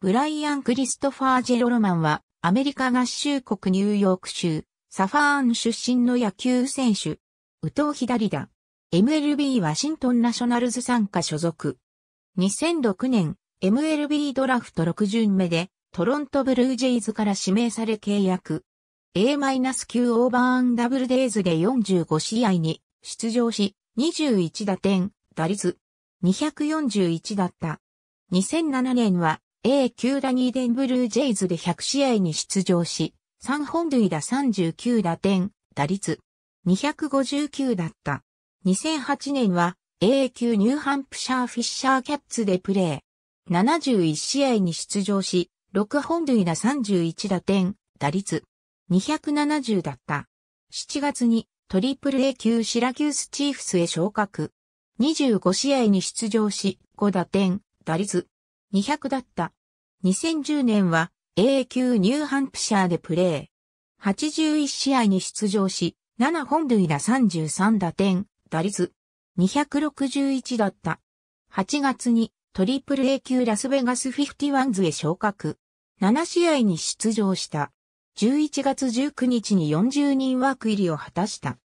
ブライアン・クリストファー・ジェロロマンは、アメリカ合衆国ニューヨーク州、サファーン出身の野球選手。右投左打。MLB ワシントンナショナルズ参加所属。2006年、MLB ドラフト6巡目で、トロントブルージェイズから指名され契約。A-9 オーバーンダブルデイズで45試合に出場し、21打点、打率241だった。2007年は A 級ニーデンブルージェイズで100試合に出場し、3本塁打39打点、打率259だった。2008年は A 級ニューハンプシャーフィッシャーキャッツでプレー。71試合に出場し、6本塁打31打点、打率270だった。7月にトリプル A 級シラキュースチーフスへ昇格。25試合に出場し、5打点、打率200だった。2010年は A 級ニューハンプシャーでプレー。81試合に出場し、7本塁打33打点、打率261だった。8月にトリプル A 級ラスベガスフィフティワンズへ昇格。7試合に出場した。11月19日に40人枠入りを果たした。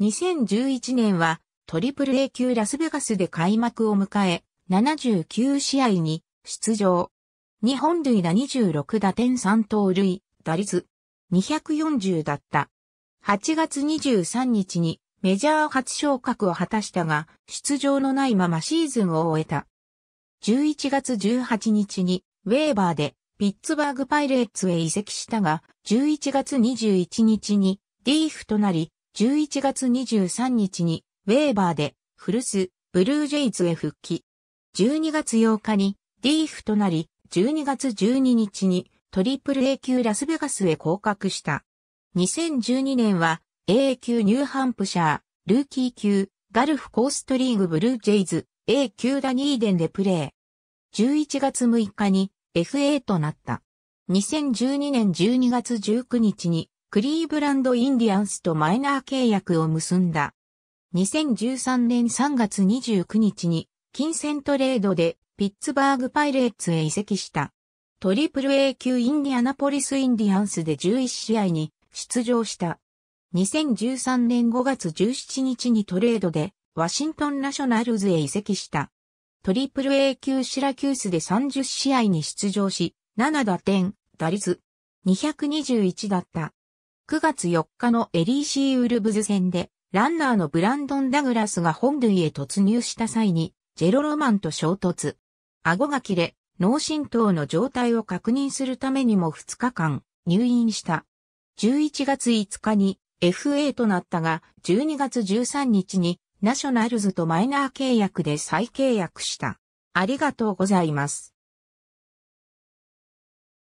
2011年はトリプル A 級ラスベガスで開幕を迎え、79試合に出場。日本塁打26打点3盗塁、打率240だった。8月23日にメジャー初昇格を果たしたが、出場のないままシーズンを終えた。11月18日にウェーバーでピッツバーグパイレーツへ移籍したが、11月21日にリーフとなり、11月23日にウェーバーで古巣ブルージェイズへ復帰。12月8日にリーフとなり、12月12日にトリプル A 級ラスベガスへ降格した。2012年は A 級ニューハンプシャー、ルーキー級、ガルフコーストリーグブルージェイズ、A 級ダニーデンでプレー。11月6日に FA となった。2012年12月19日にクリーブランドインディアンスとマイナー契約を結んだ。2013年3月29日に金銭トレードでピッツバーグパイレーツへ移籍した。トリプル A 級インディアナポリスインディアンスで11試合に出場した。2013年5月17日にトレードでワシントンナショナルズへ移籍した。トリプル A 級シラキュースで30試合に出場し、7打点、打率、221だった。9月4日のエリーシーウルブズ戦で、ランナーのブランドン・ダグラスが本塁へ突入した際に、ジェロロマンと衝突。顎が切れ、脳震盪の状態を確認するためにも2日間入院した。11月5日に FA となったが、12月13日にナショナルズとマイナー契約で再契約した。ありがとうございます。